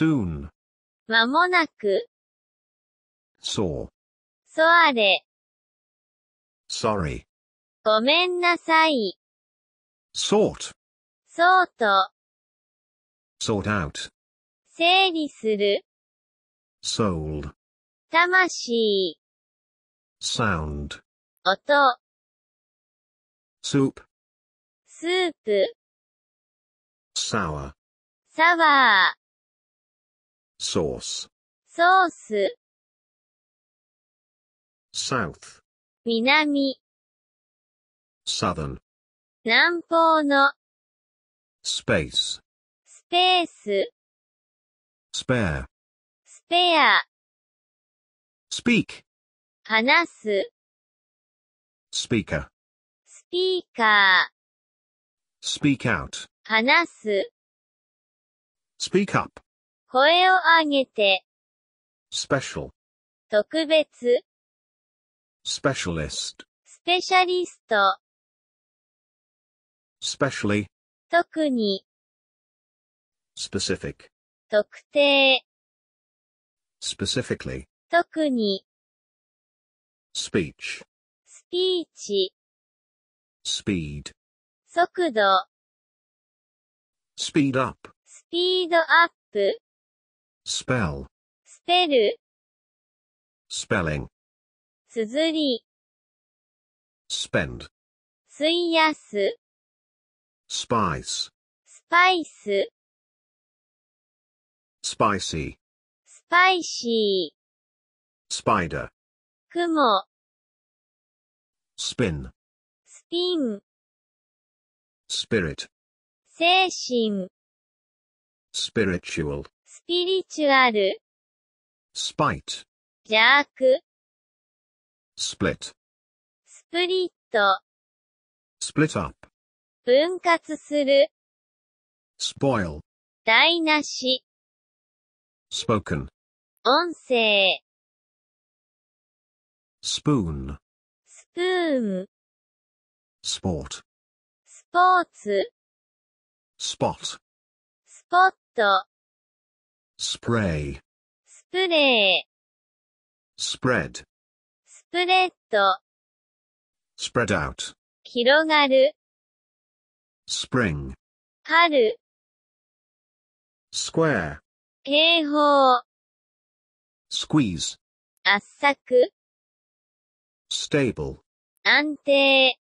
soon. まもなく。s a そソアレ。sorry. ごめんなさい。sort. そうと。sort out. 整理する。s o u l 魂。sound. 音。soup. スープ。sour. サワー。Source. Source. south 南 southern 南方の space Space. spare Spare. speak 話す speaker Speaker. speak out 話す speak up 声を上げて、special, 特別、specialist, スペシャリスト、specially, 特に、specific, 特定、specifically, 特に、speech, スピーチ、speed, 速度、speed up, スピードアップ、spell Spell. spelling suzuri spend 費やす spice スパイス spicy スパイシ spider ー雲 spin spin spirit 精神 spiritual スピリチュアル。スパイト。邪悪。スプリット。スプリット。スプリットアップ。分割する。スポイル。台無し。スポーケン。音声。スプーン。スプーン。スポーツ。スポーツ。スポット。スポット。spray Spray. spread スプレッド spread out 広がる spring 春 square 警報 squeeze 圧搾 stable 安定